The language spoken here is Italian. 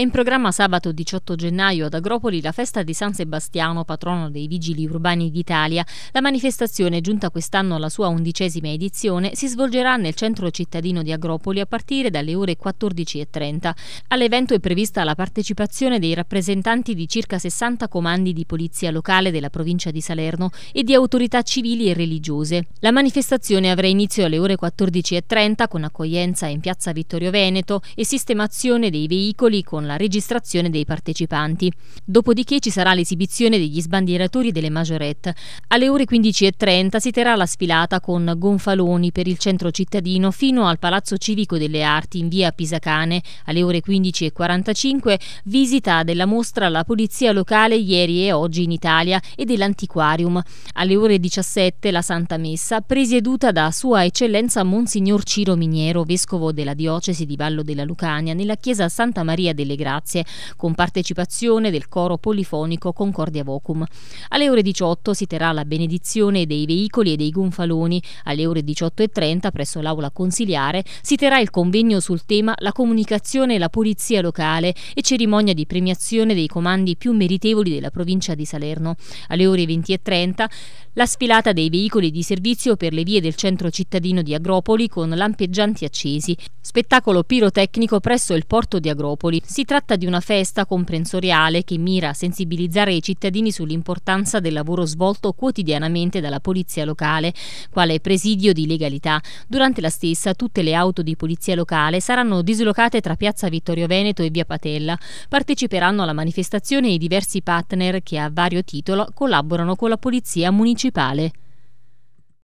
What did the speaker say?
È in programma sabato 18 gennaio ad Agropoli la festa di San Sebastiano, patrono dei vigili urbani d'Italia. La manifestazione, giunta quest'anno alla sua undicesima edizione, si svolgerà nel centro cittadino di Agropoli a partire dalle ore 14.30. All'evento è prevista la partecipazione dei rappresentanti di circa 60 comandi di polizia locale della provincia di Salerno e di autorità civili e religiose. La manifestazione avrà inizio alle ore 14.30 con accoglienza in piazza Vittorio Veneto e sistemazione dei veicoli con la la registrazione dei partecipanti. Dopodiché ci sarà l'esibizione degli sbandieratori delle majorette. Alle ore 15.30 si terrà la sfilata con gonfaloni per il centro cittadino fino al Palazzo Civico delle Arti in via Pisacane. Alle ore 15.45 visita della mostra alla Polizia Locale ieri e oggi in Italia e dell'Antiquarium. Alle ore 17 la Santa Messa presieduta da Sua Eccellenza Monsignor Ciro Miniero, vescovo della diocesi di Vallo della Lucania, nella chiesa Santa Maria delle grazie, con partecipazione del coro polifonico Concordia Vocum. Alle ore 18 si terrà la benedizione dei veicoli e dei gonfaloni. Alle ore 18.30 presso l'aula consiliare si terrà il convegno sul tema La comunicazione e la polizia locale e cerimonia di premiazione dei comandi più meritevoli della provincia di Salerno. Alle ore 20.30 la sfilata dei veicoli di servizio per le vie del centro cittadino di Agropoli con lampeggianti accesi. Spettacolo pirotecnico presso il porto di Agropoli. Si si tratta di una festa comprensoriale che mira a sensibilizzare i cittadini sull'importanza del lavoro svolto quotidianamente dalla polizia locale, quale presidio di legalità. Durante la stessa tutte le auto di polizia locale saranno dislocate tra Piazza Vittorio Veneto e Via Patella. Parteciperanno alla manifestazione i diversi partner che a vario titolo collaborano con la polizia municipale.